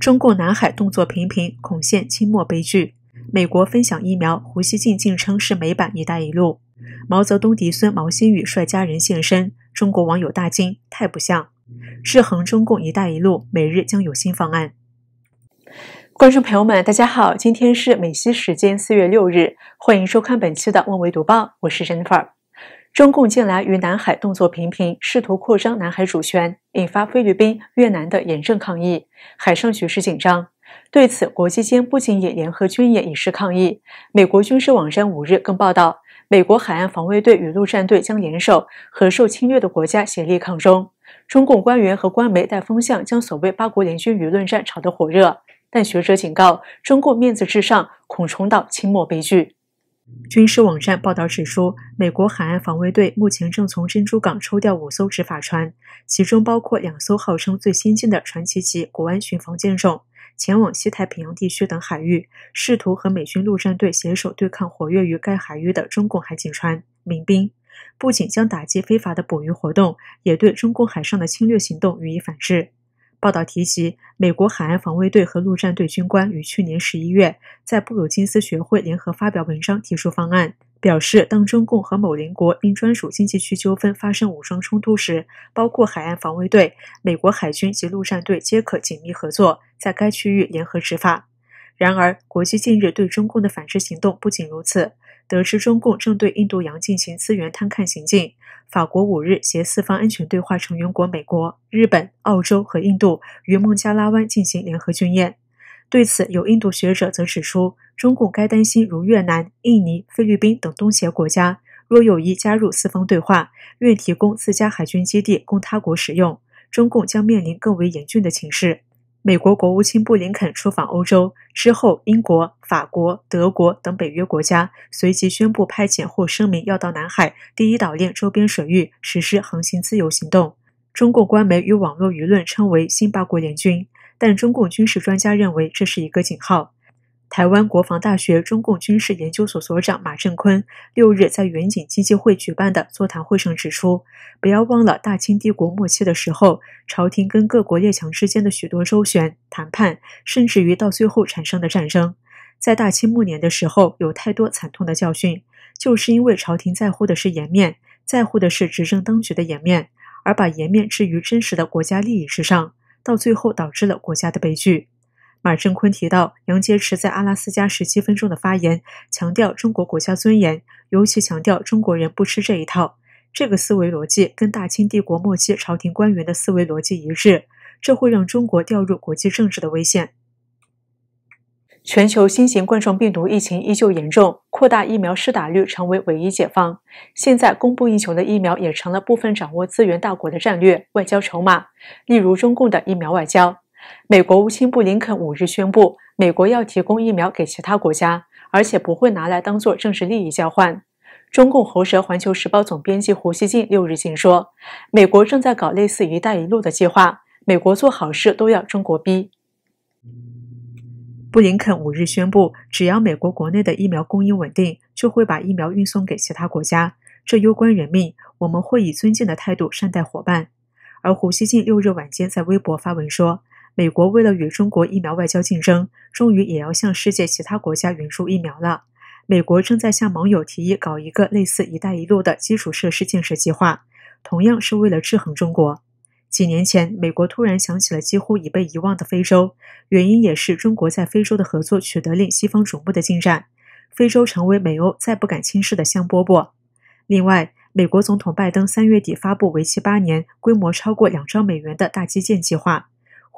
中共南海动作频频，恐现清末悲剧。美国分享疫苗，胡锡进竟称是“美版一带一路”。毛泽东嫡孙毛新宇率家人现身，中国网友大惊：太不像！制衡中共“一带一路”，美日将有新方案。观众朋友们，大家好，今天是美西时间四月六日，欢迎收看本期的《万维读报》，我是 Jennifer。中共近来于南海动作频频，试图扩张南海主权，引发菲律宾、越南的严正抗议，海上局势紧张。对此，国际间不仅以联合军演以示抗议，美国军事网站五日更报道，美国海岸防卫队与陆战队将联手和受侵略的国家协力抗争。中共官员和官媒带风向，将所谓八国联军舆论战炒得火热。但学者警告，中共面子至上恐重蹈清末悲剧。军事网站报道指出，美国海岸防卫队目前正从珍珠港抽调五艘执法船，其中包括两艘号称最先进的传奇级国安巡防舰种，前往西太平洋地区等海域，试图和美军陆战队携手对抗活跃于该海域的中共海警船、民兵。不仅将打击非法的捕鱼活动，也对中共海上的侵略行动予以反制。报道提及，美国海岸防卫队和陆战队军官于去年十一月在布鲁金斯学会联合发表文章，提出方案，表示当中共和某邻国因专属经济区纠纷发生武装冲突时，包括海岸防卫队、美国海军及陆战队皆可紧密合作，在该区域联合执法。然而，国际近日对中共的反制行动不仅如此。得知中共正对印度洋进行资源摊看行径，法国五日携四方安全对话成员国美国、日本、澳洲和印度于孟加拉湾进行联合军演。对此，有印度学者则指出，中共该担心，如越南、印尼、菲律宾等东协国家，若有意加入四方对话，愿提供自家海军基地供他国使用，中共将面临更为严峻的形势。美国国务卿布林肯出访欧洲之后，英国、法国、德国等北约国家随即宣布派遣或声明要到南海第一岛链周边水域实施航行自由行动。中共官媒与网络舆论称为“新八国联军”，但中共军事专家认为这是一个警号。台湾国防大学中共军事研究所所长马振坤六日在远景基金会举办的座谈会上指出：“不要忘了，大清帝国末期的时候，朝廷跟各国列强之间的许多周旋谈判，甚至于到最后产生的战争，在大清末年的时候，有太多惨痛的教训，就是因为朝廷在乎的是颜面，在乎的是执政当局的颜面，而把颜面置于真实的国家利益之上，到最后导致了国家的悲剧。”马振坤提到，杨洁篪在阿拉斯加十七分钟的发言强调中国国家尊严，尤其强调中国人不吃这一套。这个思维逻辑跟大清帝国末期朝廷官员的思维逻辑一致，这会让中国掉入国际政治的危险。全球新型冠状病毒疫情依旧严重，扩大疫苗施打率成为唯一解放。现在供不应求的疫苗也成了部分掌握资源大国的战略外交筹码，例如中共的疫苗外交。美国务卿布林肯五日宣布，美国要提供疫苗给其他国家，而且不会拿来当做政治利益交换。中共喉舌《环球时报》总编辑胡锡进六日竟说，美国正在搞类似“一带一路”的计划，美国做好事都要中国逼。布林肯五日宣布，只要美国国内的疫苗供应稳定，就会把疫苗运送给其他国家。这攸关人命，我们会以尊敬的态度善待伙伴。而胡锡进六日晚间在微博发文说。美国为了与中国疫苗外交竞争，终于也要向世界其他国家援助疫苗了。美国正在向盟友提议搞一个类似“一带一路”的基础设施建设计划，同样是为了制衡中国。几年前，美国突然想起了几乎已被遗忘的非洲，原因也是中国在非洲的合作取得令西方瞩目的进展，非洲成为美欧再不敢轻视的香饽饽。另外，美国总统拜登三月底发布为期八年、规模超过两兆美元的大基建计划。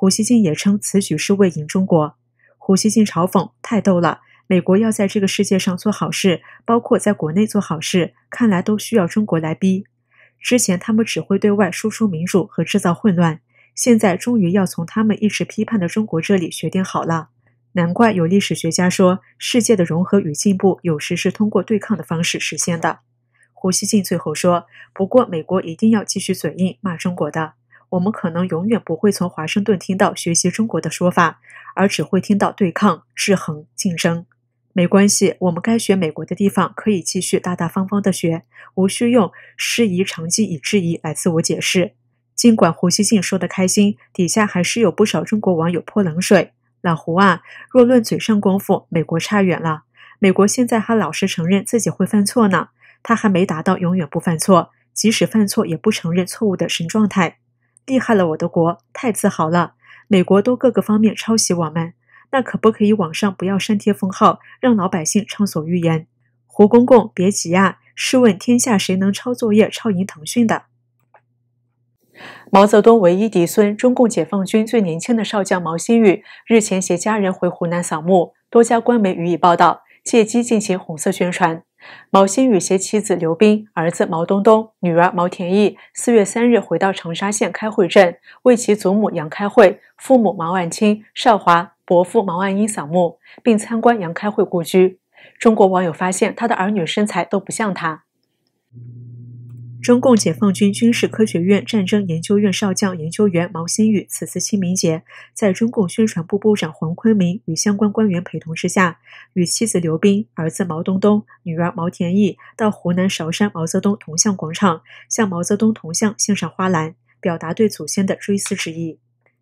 胡锡进也称此举是为引中国。胡锡进嘲讽：“太逗了，美国要在这个世界上做好事，包括在国内做好事，看来都需要中国来逼。之前他们只会对外输出民主和制造混乱，现在终于要从他们一直批判的中国这里学点好了。难怪有历史学家说，世界的融合与进步有时是通过对抗的方式实现的。”胡锡进最后说：“不过美国一定要继续嘴硬骂中国的。”我们可能永远不会从华盛顿听到“学习中国的说法”，而只会听到“对抗、制衡、竞争”。没关系，我们该学美国的地方可以继续大大方方的学，无需用“师夷长技以制夷”来自我解释。尽管胡锡进说的开心，底下还是有不少中国网友泼冷水：“老胡啊，若论嘴上功夫，美国差远了。美国现在还老是承认自己会犯错呢，他还没达到永远不犯错，即使犯错也不承认错误的神状态。”厉害了，我的国！太自豪了，美国都各个方面抄袭我们，那可不可以网上不要删帖封号，让老百姓畅所欲言？胡公公别急啊，试问天下谁能抄作业抄赢腾讯的？毛泽东唯一嫡孙、中共解放军最年轻的少将毛新宇日前携家人回湖南扫墓，多家官媒予以报道，借机进行红色宣传。毛新宇携妻子刘冰、儿子毛东东、女儿毛田毅，四月三日回到长沙县开会镇，为其祖母杨开会、父母毛万清、邵华伯父毛万英扫墓，并参观杨开会故居。中国网友发现，他的儿女身材都不像他。中共解放军军事科学院战争研究院少将研究员毛新宇，此次清明节在中共宣传部部长黄坤明与相关官员陪同之下，与妻子刘冰、儿子毛东东、女儿毛田义到湖南韶山毛泽东铜像广场，向毛泽东铜像献上花篮，表达对祖先的追思之意。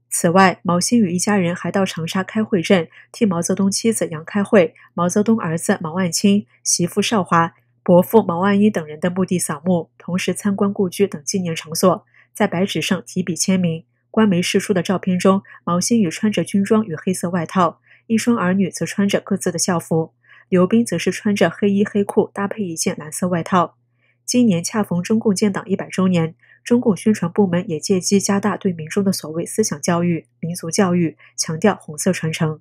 此外，毛新宇一家人还到长沙开慧镇，替毛泽东妻子杨开慧、毛泽东儿子毛万青、媳妇邵华。伯父毛岸英等人的墓地扫墓，同时参观故居等纪念场所，在白纸上提笔签名。官媒释出的照片中，毛新宇穿着军装与黑色外套，一双儿女则穿着各自的校服，刘冰则是穿着黑衣黑裤搭配一件蓝色外套。今年恰逢中共建党一百周年，中共宣传部门也借机加大对民众的所谓思想教育、民族教育，强调红色传承。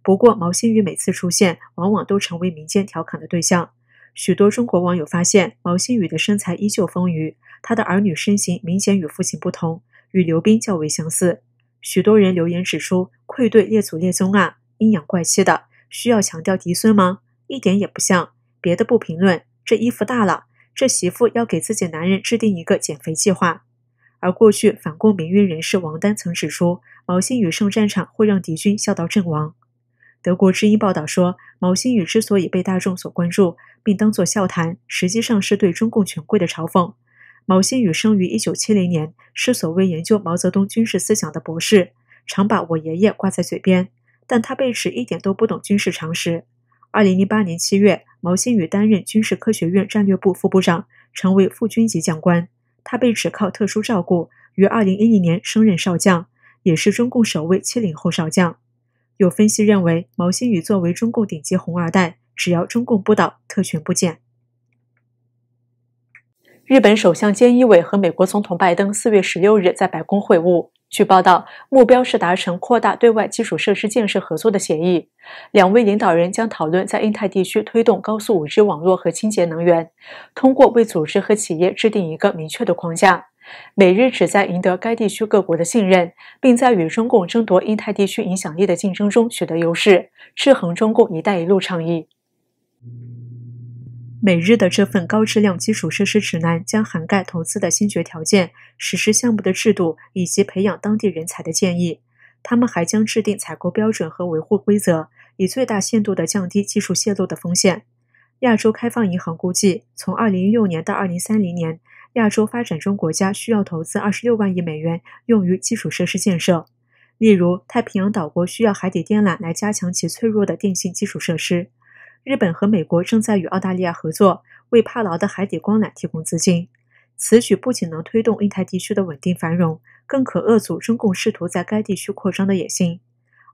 不过，毛新宇每次出现，往往都成为民间调侃的对象。许多中国网友发现，毛新宇的身材依旧丰腴，他的儿女身形明显与父亲不同，与刘斌较为相似。许多人留言指出：“愧对列祖列宗啊！”阴阳怪气的，需要强调嫡孙吗？一点也不像。别的不评论，这衣服大了，这媳妇要给自己男人制定一个减肥计划。而过去反共民运人士王丹曾指出，毛新宇上战场会让敌军笑到阵亡。德国之音报道说，毛新宇之所以被大众所关注，并当作笑谈，实际上是对中共权贵的嘲讽。毛新宇生于一九七零年，是所谓研究毛泽东军事思想的博士，常把我爷爷挂在嘴边，但他被指一点都不懂军事常识。二零零八年七月，毛新宇担任军事科学院战略部副部长，成为副军级将官。他被指靠特殊照顾，于二零一零年升任少将，也是中共首位七零后少将。有分析认为，毛新宇作为中共顶级红二代，只要中共不倒，特权不减。日本首相菅义伟和美国总统拜登四月十六日在白宫会晤，据报道，目标是达成扩大对外基础设施建设合作的协议。两位领导人将讨论在印太地区推动高速五 G 网络和清洁能源，通过为组织和企业制定一个明确的框架。美日旨在赢得该地区各国的信任，并在与中共争夺印太地区影响力的竞争中取得优势，制衡中共“一带一路”倡议。美日的这份高质量基础设施指南将涵盖投资的先决条件、实施项目的制度以及培养当地人才的建议。他们还将制定采购标准和维护规则，以最大限度地降低技术泄露的风险。亚洲开放银行估计，从二零一六年到二零三零年，亚洲发展中国家需要投资二十六万亿美元用于基础设施建设。例如，太平洋岛国需要海底电缆来加强其脆弱的电信基础设施。日本和美国正在与澳大利亚合作，为帕劳的海底光缆提供资金。此举不仅能推动印太地区的稳定繁荣，更可遏阻中共试图在该地区扩张的野心。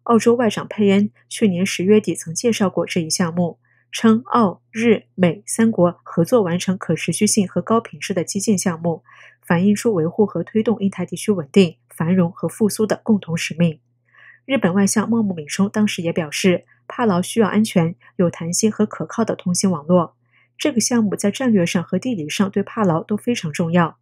澳洲外长佩恩去年十月底曾介绍过这一项目。称澳日美三国合作完成可持续性和高品质的基建项目，反映出维护和推动印太地区稳定、繁荣和复苏的共同使命。日本外相茂木敏充当时也表示，帕劳需要安全、有弹性和可靠的通信网络。这个项目在战略上和地理上对帕劳都非常重要。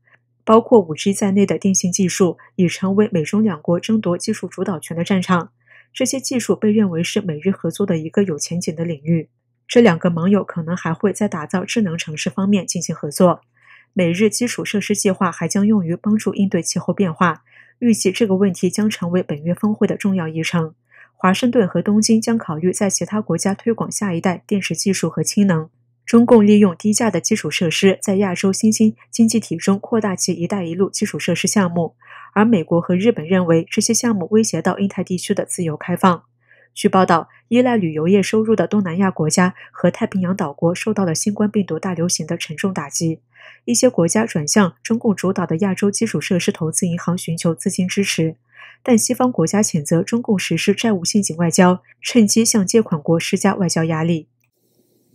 包括 5G 在内的电信技术已成为美中两国争夺技术主导权的战场。这些技术被认为是美日合作的一个有前景的领域。这两个盟友可能还会在打造智能城市方面进行合作。美日基础设施计划还将用于帮助应对气候变化，预计这个问题将成为本月峰会的重要议程。华盛顿和东京将考虑在其他国家推广下一代电池技术和氢能。中共利用低价的基础设施在亚洲新兴经济体中扩大其“一带一路”基础设施项目，而美国和日本认为这些项目威胁到印太地区的自由开放。据报道，依赖旅游业收入的东南亚国家和太平洋岛国受到了新冠病毒大流行的沉重打击。一些国家转向中共主导的亚洲基础设施投资银行寻求资金支持，但西方国家谴责中共实施债务陷阱外交，趁机向借款国施加外交压力。